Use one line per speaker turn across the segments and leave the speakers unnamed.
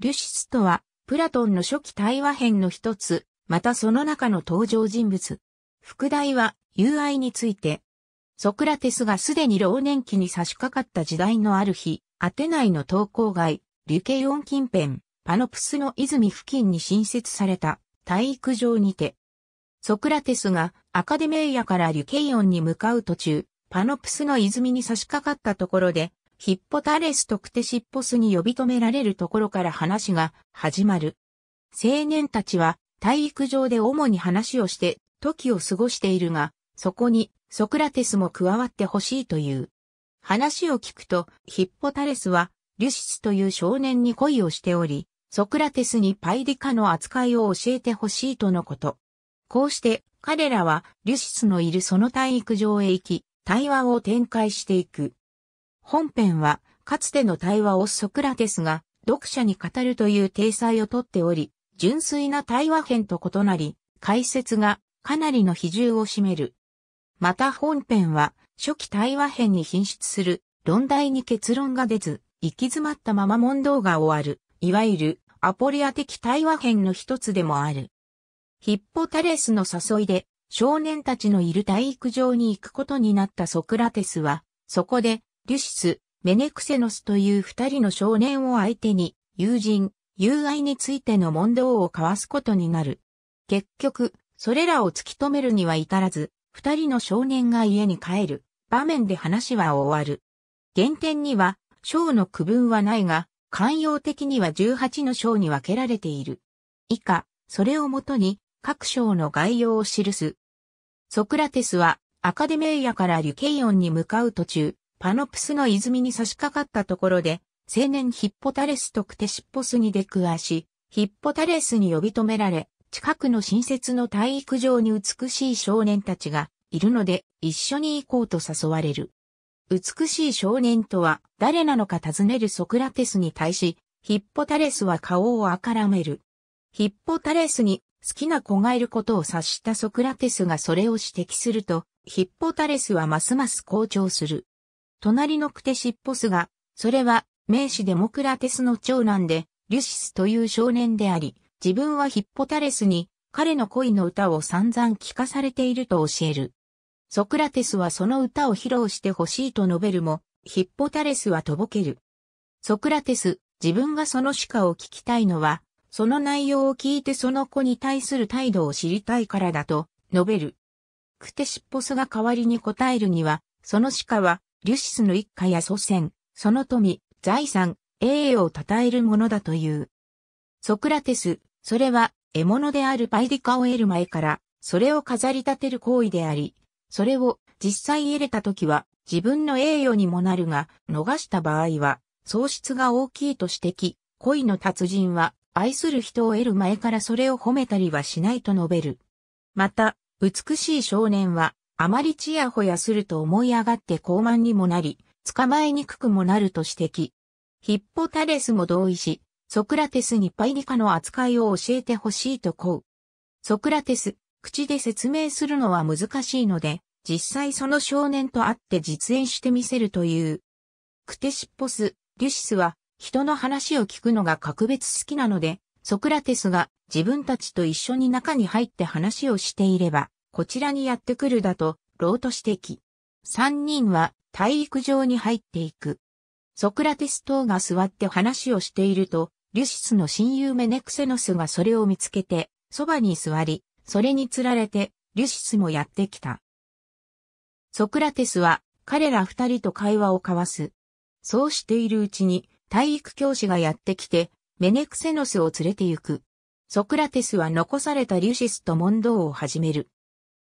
ルシスとは、プラトンの初期対話編の一つ、またその中の登場人物。副題は、友愛について。ソクラテスがすでに老年期に差し掛かった時代のある日、アテナイの東郊街、リュケヨン近辺、パノプスの泉付近に新設された体育場にて、ソクラテスがアカデメイヤからリュケイオンに向かう途中、パノプスの泉に差し掛かったところで、ヒッポタレスとクテシッポスに呼び止められるところから話が始まる。青年たちは体育場で主に話をして時を過ごしているが、そこにソクラテスも加わってほしいという。話を聞くと、ヒッポタレスは、リュシスという少年に恋をしており、ソクラテスにパイディカの扱いを教えてほしいとのこと。こうして、彼らは、リュシスのいるその体育場へ行き、対話を展開していく。本編は、かつての対話をソクラテスが読者に語るという体裁をとっており、純粋な対話編と異なり、解説がかなりの比重を占める。また本編は、初期対話編に品質する論題に結論が出ず、行き詰まったまま問答が終わる、いわゆるアポリア的対話編の一つでもある。ヒッポタレスの誘いで少年たちのいる体育場に行くことになったソクラテスは、そこでリュシス、メネクセノスという二人の少年を相手に、友人、友愛についての問答を交わすことになる。結局、それらを突き止めるには至らず、二人の少年が家に帰る場面で話は終わる。原点には、章の区分はないが、寛容的には18の章に分けられている。以下、それをもとに、各章の概要を記す。ソクラテスは、アカデメイヤからリュケイオンに向かう途中、パノプスの泉に差し掛かったところで、青年ヒッポタレスとクテシッポスに出くわし、ヒッポタレスに呼び止められ、近くの新設の体育場に美しい少年たちがいるので、一緒に行こうと誘われる。美しい少年とは誰なのか尋ねるソクラテスに対し、ヒッポタレスは顔をあからめる。ヒッポタレスに好きな子がいることを察したソクラテスがそれを指摘すると、ヒッポタレスはますます好調する。隣のクテシッポスが、それは、名士デモクラテスの長男で、リュシスという少年であり、自分はヒッポタレスに、彼の恋の歌を散々聞かされていると教える。ソクラテスはその歌を披露してほしいと述べるも、ヒッポタレスはとぼける。ソクラテス、自分がその歯科を聞きたいのは、その内容を聞いてその子に対する態度を知りたいからだと述べる。クテシッポスが代わりに答えるには、その歯科はリュシスの一家や祖先、その富、財産、栄誉を称えるものだという。ソクラテス、それは獲物であるパイディカを得る前から、それを飾り立てる行為であり、それを実際得れた時は自分の栄誉にもなるが、逃した場合は、喪失が大きいと指摘、恋の達人は、愛する人を得る前からそれを褒めたりはしないと述べる。また、美しい少年は、あまりちやほやすると思い上がって高慢にもなり、捕まえにくくもなると指摘。ヒッポタレスも同意し、ソクラテスにパイリカの扱いを教えてほしいとこう。ソクラテス、口で説明するのは難しいので、実際その少年と会って実演してみせるという。クテシッポス、リュシスは、人の話を聞くのが格別好きなので、ソクラテスが自分たちと一緒に中に入って話をしていれば、こちらにやってくるだと、うと指摘。三人は体育場に入っていく。ソクラテス等が座って話をしていると、リュシスの親友メネクセノスがそれを見つけて、そばに座り、それにつられて、リュシスもやってきた。ソクラテスは、彼ら二人と会話を交わす。そうしているうちに、体育教師がやってきて、メネクセノスを連れて行く。ソクラテスは残されたリュシスと問答を始める。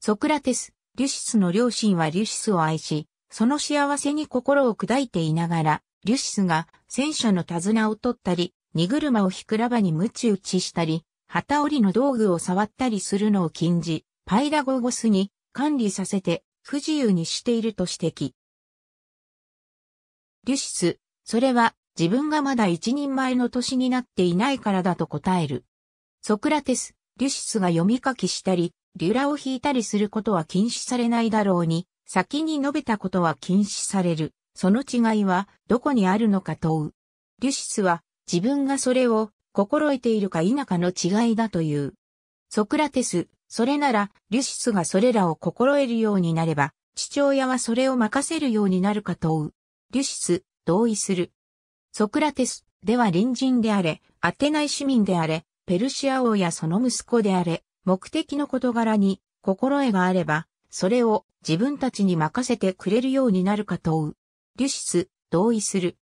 ソクラテス、リュシスの両親はリュシスを愛し、その幸せに心を砕いていながら、リュシスが戦車の手綱を取ったり、荷車を引くらばに鞭打ちしたり、旗織りの道具を触ったりするのを禁じ、パイラゴゴスに管理させて不自由にしていると指摘。リュシス、それは自分がまだ一人前の年になっていないからだと答える。ソクラテス、リュシスが読み書きしたり、リュラを引いたりすることは禁止されないだろうに、先に述べたことは禁止される。その違いはどこにあるのか問う。リュシスは自分がそれを心得ているか否かの違いだという。ソクラテス、それなら、リュシスがそれらを心得るようになれば、父親はそれを任せるようになるか問う。リュシス、同意する。ソクラテス、では隣人であれ、アテナイ市民であれ、ペルシア王やその息子であれ、目的の事柄に心得があれば、それを自分たちに任せてくれるようになるか問う。リュシス、同意する。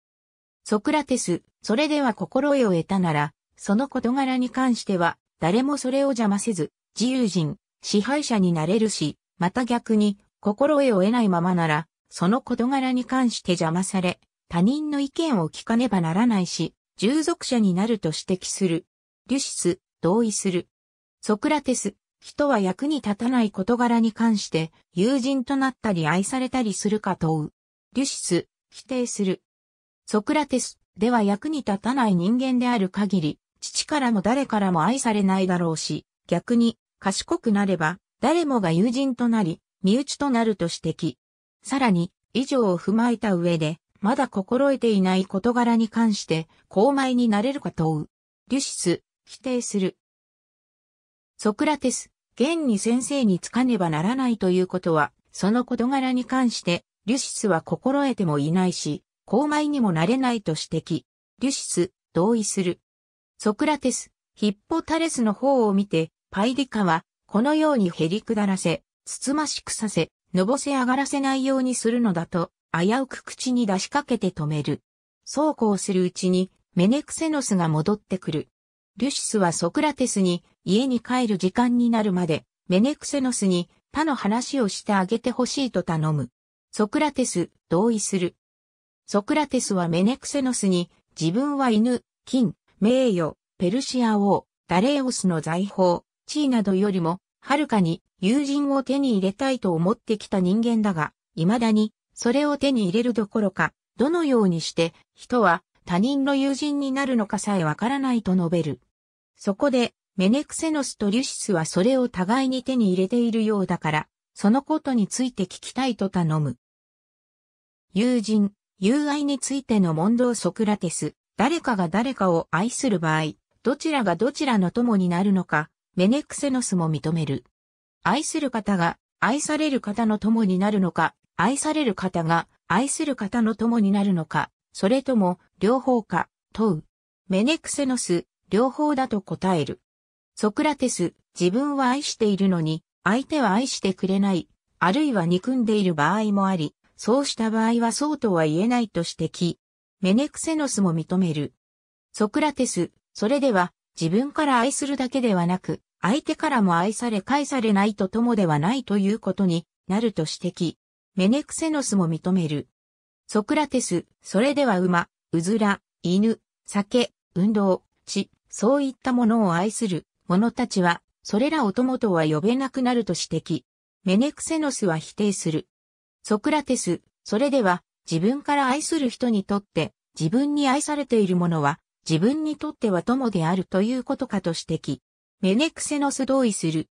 ソクラテス、それでは心得を得たなら、その事柄に関しては、誰もそれを邪魔せず、自由人、支配者になれるし、また逆に、心得を得ないままなら、その事柄に関して邪魔され、他人の意見を聞かねばならないし、従属者になると指摘する。リュシス、同意する。ソクラテス、人は役に立たない事柄に関して友人となったり愛されたりするか問う。リュシス、否定する。ソクラテスでは役に立たない人間である限り、父からも誰からも愛されないだろうし、逆に賢くなれば誰もが友人となり、身内となると指摘。さらに、以上を踏まえた上で、まだ心得ていない事柄に関して、高邁になれるか問う。リュシス、否定する。ソクラテス、現に先生につかねばならないということは、その事柄に関して、リュシスは心得てもいないし、公米にもなれないと指摘。リュシス、同意する。ソクラテス、ヒッポタレスの方を見て、パイディカは、このようにへりくだらせ、つつましくさせ、のぼせ上がらせないようにするのだと、危うく口に出しかけて止める。そうこうするうちに、メネクセノスが戻ってくる。リュシスはソクラテスに、家に帰る時間になるまで、メネクセノスに他の話をしてあげてほしいと頼む。ソクラテス、同意する。ソクラテスはメネクセノスに、自分は犬、金、名誉、ペルシア王、ダレオスの財宝、地位などよりも、はるかに友人を手に入れたいと思ってきた人間だが、未だに、それを手に入れるどころか、どのようにして、人は他人の友人になるのかさえわからないと述べる。そこで、メネクセノスとリュシスはそれを互いに手に入れているようだから、そのことについて聞きたいと頼む。友人、友愛についての問答ソクラテス、誰かが誰かを愛する場合、どちらがどちらの友になるのか、メネクセノスも認める。愛する方が愛される方の友になるのか、愛される方が愛する方の友になるのか、それとも両方か、問う。メネクセノス、両方だと答える。ソクラテス、自分は愛しているのに、相手は愛してくれない、あるいは憎んでいる場合もあり、そうした場合はそうとは言えないと指摘。メネクセノスも認める。ソクラテス、それでは、自分から愛するだけではなく、相手からも愛され返されないと友ではないということになると指摘。メネクセノスも認める。ソクラテス、それでは馬、うずら、犬、酒、運動、血、そういったものを愛する、者たちは、それらを友とは呼べなくなると指摘。メネクセノスは否定する。ソクラテス、それでは、自分から愛する人にとって、自分に愛されているものは、自分にとっては友であるということかと指摘。メネクセノス同意する。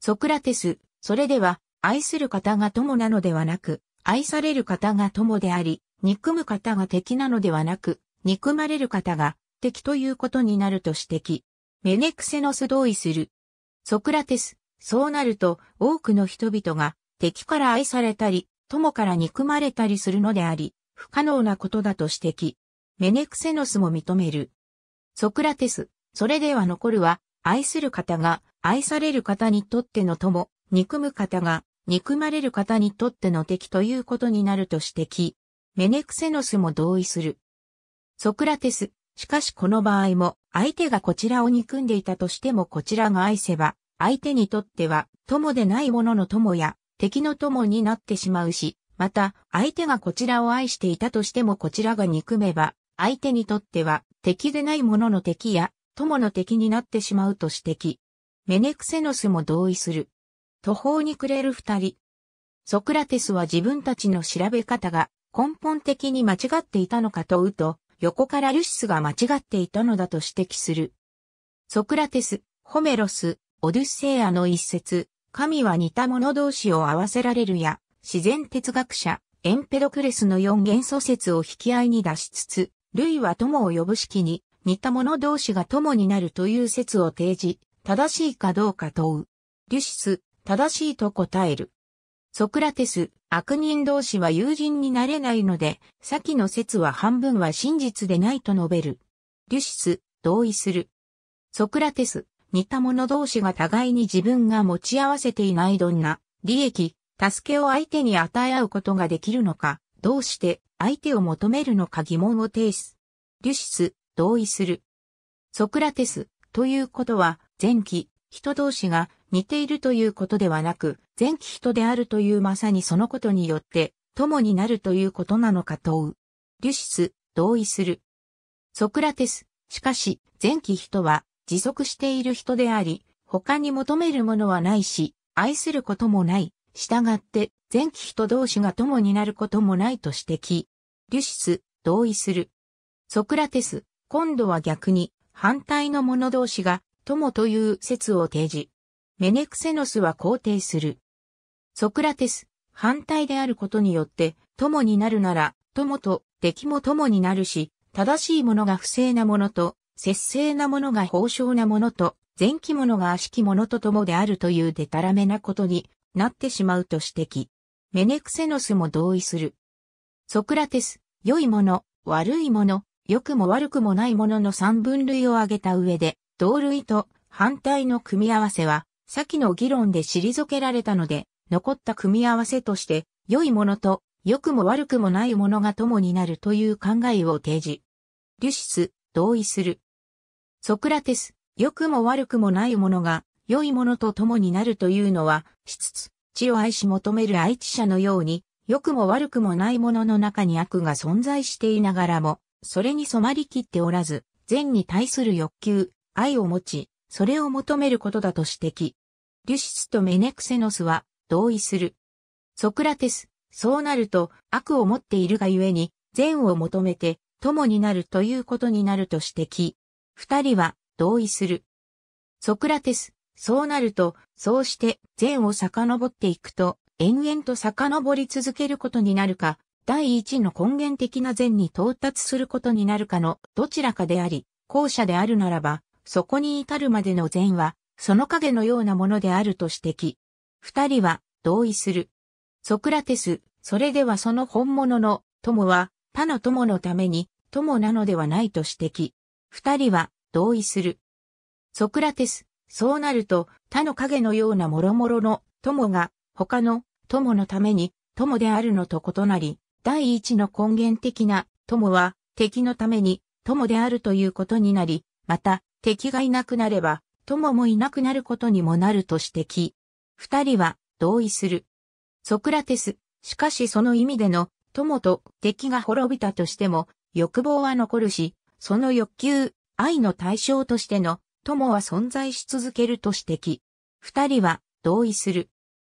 ソクラテス、それでは、愛する方が友なのではなく、愛される方が友であり、憎む方が敵なのではなく、憎まれる方が敵ということになると指摘。メネクセノス同意する。ソクラテス、そうなると多くの人々が敵から愛されたり、友から憎まれたりするのであり、不可能なことだと指摘。メネクセノスも認める。ソクラテス、それでは残るは、愛する方が愛される方にとっての友、憎む方が憎まれる方にとっての敵ということになると指摘。メネクセノスも同意する。ソクラテス、しかしこの場合も、相手がこちらを憎んでいたとしてもこちらが愛せば、相手にとっては、友でない者の友や、敵の友になってしまうし、また、相手がこちらを愛していたとしてもこちらが憎めば、相手にとっては、敵でない者の敵や、友の敵になってしまうと指摘。メネクセノスも同意する。途方に暮れる二人。ソクラテスは自分たちの調べ方が根本的に間違っていたのかと問うと、横からルシスが間違っていたのだと指摘する。ソクラテス、ホメロス、オデュッセイアの一節、神は似た者同士を合わせられるや、自然哲学者、エンペドクレスの四元素説を引き合いに出しつつ、類は友を呼ぶ式に、似た者同士が友になるという説を提示、正しいかどうか問う。ルシス、正しいと答える。ソクラテス、悪人同士は友人になれないので、先の説は半分は真実でないと述べる。リュシス、同意する。ソクラテス、似た者同士が互いに自分が持ち合わせていないどんな、利益、助けを相手に与え合うことができるのか、どうして相手を求めるのか疑問を呈す。リュシス、同意する。ソクラテス、ということは、前期、人同士が似ているということではなく、前期人であるというまさにそのことによって、友になるということなのか問う。リュシス、同意する。ソクラテス、しかし、前期人は、持続している人であり、他に求めるものはないし、愛することもない。従って、前期人同士が友になることもないと指摘。リュシス、同意する。ソクラテス、今度は逆に、反対の者同士が、友という説を提示。メネクセノスは肯定する。ソクラテス、反対であることによって、友になるなら、友と敵も友になるし、正しいものが不正なものと、節制なものが豊穣なものと、前期ものが悪しき者と友であるというデタラメなことになってしまうと指摘。メネクセノスも同意する。ソクラテス、良いもの、悪いもの、良くも悪くもないものの三分類を挙げた上で、同類と反対の組み合わせは、先の議論で退けられたので、残った組み合わせとして、良いものと、良くも悪くもないものが共になるという考えを提示。リュシス、同意する。ソクラテス、良くも悪くもないものが、良いものと共になるというのは、しつつ、地を愛し求める愛知者のように、良くも悪くもないものの中に悪が存在していながらも、それに染まりきっておらず、善に対する欲求、愛を持ち、それを求めることだと指摘。リュシスとメネクセノスは同意する。ソクラテス、そうなると悪を持っているがゆえに善を求めて友になるということになると指摘。二人は同意する。ソクラテス、そうなると、そうして善を遡っていくと、延々と遡り続けることになるか、第一の根源的な善に到達することになるかのどちらかであり、後者であるならば、そこに至るまでの善はその影のようなものであると指摘。二人は同意する。ソクラテス、それではその本物の友は他の友のために友なのではないと指摘。二人は同意する。ソクラテス、そうなると他の影のようなもろもろの友が他の友のために友であるのと異なり、第一の根源的な友は敵のために友であるということになり、また敵がいなくなれば友もいなくなることにもなると指摘。二人は同意する。ソクラテス、しかしその意味での友と敵が滅びたとしても欲望は残るし、その欲求、愛の対象としての友は存在し続けると指摘。二人は同意する。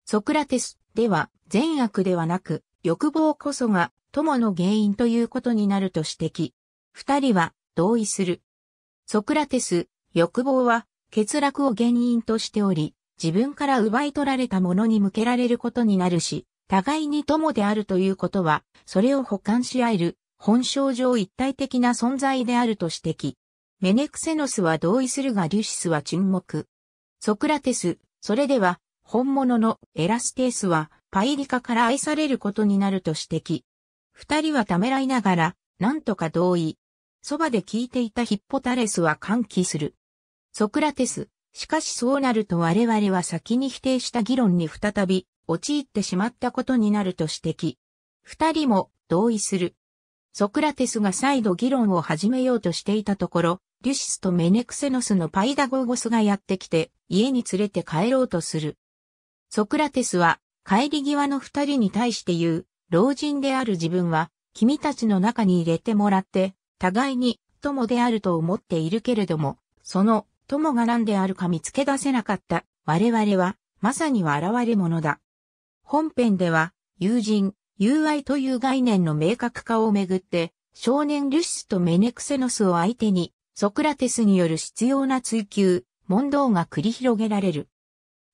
ソクラテスでは善悪ではなく欲望こそが友の原因ということになると指摘。二人は同意する。ソクラテス、欲望は欠落を原因としており、自分から奪い取られたものに向けられることになるし、互いに友であるということは、それを補完し合える、本性上一体的な存在であると指摘。メネクセノスは同意するがリュシスは沈黙。ソクラテス、それでは、本物のエラステースは、パイリカから愛されることになると指摘。二人はためらいながら、なんとか同意。そばで聞いていたヒッポタレスは歓喜する。ソクラテス、しかしそうなると我々は先に否定した議論に再び陥ってしまったことになると指摘。二人も同意する。ソクラテスが再度議論を始めようとしていたところ、リュシスとメネクセノスのパイダゴゴスがやってきて、家に連れて帰ろうとする。ソクラテスは、帰り際の二人に対して言う、老人である自分は、君たちの中に入れてもらって、互いに友であると思っているけれども、その友が何であるか見つけ出せなかった。我々は、まさには現れ者だ。本編では、友人、友愛という概念の明確化をめぐって、少年ルシスとメネクセノスを相手に、ソクラテスによる必要な追求、問答が繰り広げられる。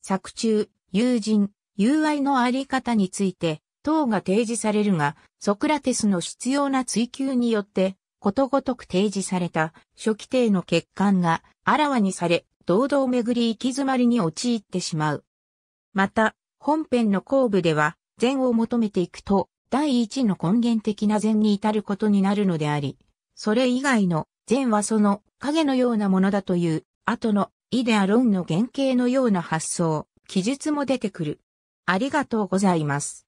作中、友人、友愛のあり方について、等が提示されるが、ソクラテスの必要な追求によって、ことごとく提示された初期定の欠陥があらわにされ、堂々巡り行き詰まりに陥ってしまう。また、本編の後部では、善を求めていくと、第一の根源的な善に至ることになるのであり、それ以外の善はその影のようなものだという、後のイデア論の原型のような発想、記述も出てくる。ありがとうございます。